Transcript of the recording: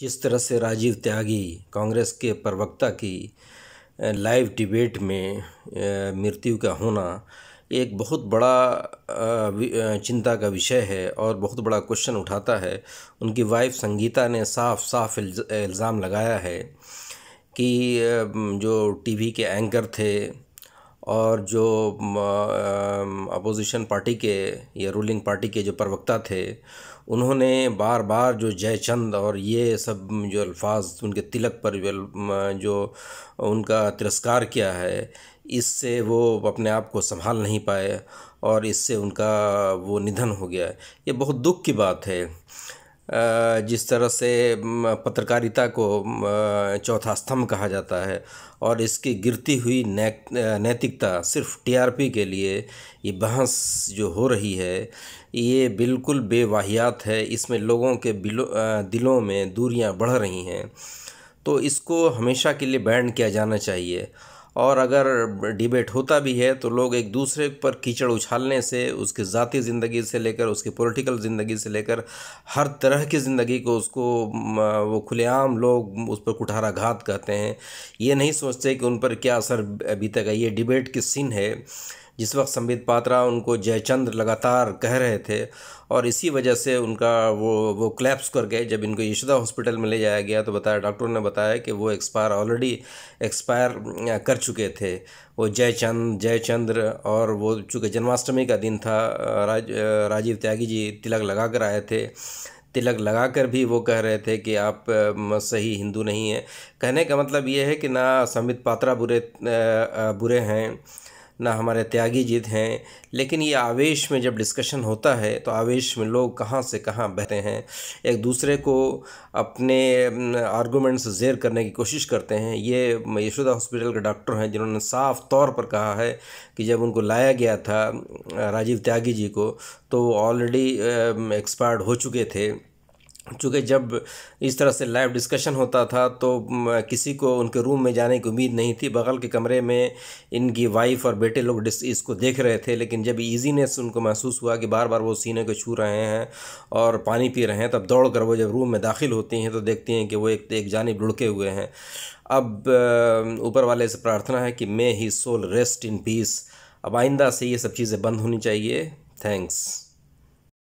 जिस तरह से राजीव त्यागी कांग्रेस के प्रवक्ता की लाइव डिबेट में मृत्यु का होना एक बहुत बड़ा चिंता का विषय है और बहुत बड़ा क्वेश्चन उठाता है उनकी वाइफ संगीता ने साफ साफ इल्ज़ाम लगाया है कि जो टीवी के एंकर थे और जो अपोजिशन पार्टी के या रूलिंग पार्टी के जो प्रवक्ता थे उन्होंने बार बार जो जयचंद और ये सब जो अल्फाज उनके तिलक पर जो उनका तिरस्कार किया है इससे वो अपने आप को संभाल नहीं पाए और इससे उनका वो निधन हो गया ये बहुत दुख की बात है जिस तरह से पत्रकारिता को चौथा स्तंभ कहा जाता है और इसकी गिरती हुई नैतिकता सिर्फ टीआरपी के लिए ये बहस जो हो रही है ये बिल्कुल बेवाहियात है इसमें लोगों के दिलों में दूरियां बढ़ रही हैं तो इसको हमेशा के लिए बैंड किया जाना चाहिए और अगर डिबेट होता भी है तो लोग एक दूसरे पर कीचड़ उछालने से उसकी ज़ाती ज़िंदगी से लेकर उसकी पॉलिटिकल ज़िंदगी से लेकर हर तरह की ज़िंदगी को उसको वो खुलेआम लोग उस पर कुठारा घात कहते हैं ये नहीं सोचते कि उन पर क्या असर बीतेगा ये डिबेट की सीन है जिस वक्त संबित पात्रा उनको जयचंद्र लगातार कह रहे थे और इसी वजह से उनका वो वो क्लैप्स कर गए जब इनको यशोदा हॉस्पिटल में ले जाया गया तो बताया डॉक्टर ने बताया कि वो एक्सपायर ऑलरेडी एक्सपायर कर चुके थे वो जयचंद जयचंद्र और वो चूँकि जन्माष्टमी का दिन था राज राजीव त्यागी जी तिलक लगा कर आए थे तिलक लगाकर भी वो कह रहे थे कि आप सही हिंदू नहीं हैं कहने का मतलब ये है कि ना संबित पात्रा बुरे बुरे हैं ना हमारे त्यागी जीत हैं लेकिन ये आवेश में जब डिस्कशन होता है तो आवेश में लोग कहाँ से कहाँ बहते हैं एक दूसरे को अपने आर्गूमेंट्स जेर करने की कोशिश करते हैं ये यशोदा हॉस्पिटल के डॉक्टर हैं जिन्होंने साफ तौर पर कहा है कि जब उनको लाया गया था राजीव त्यागी जी को तो ऑलरेडी एक्सपायर्ड हो चुके थे चूँकि जब इस तरह से लाइव डिस्कशन होता था तो किसी को उनके रूम में जाने की उम्मीद नहीं थी बगल के कमरे में इनकी वाइफ और बेटे लोग इसको देख रहे थे लेकिन जब ईजीनेस उनको महसूस हुआ कि बार बार वो सीने को छू रहे हैं और पानी पी रहे हैं तब दौड़ कर वो जब रूम में दाखिल होती हैं तो देखती हैं कि वो एक एक जानब लुढ़के हुए हैं अब ऊपर वाले से प्रार्थना है कि may his soul rest in peace अब आइंदा से ये सब चीज़ें बंद होनी चाहिए थैंक्स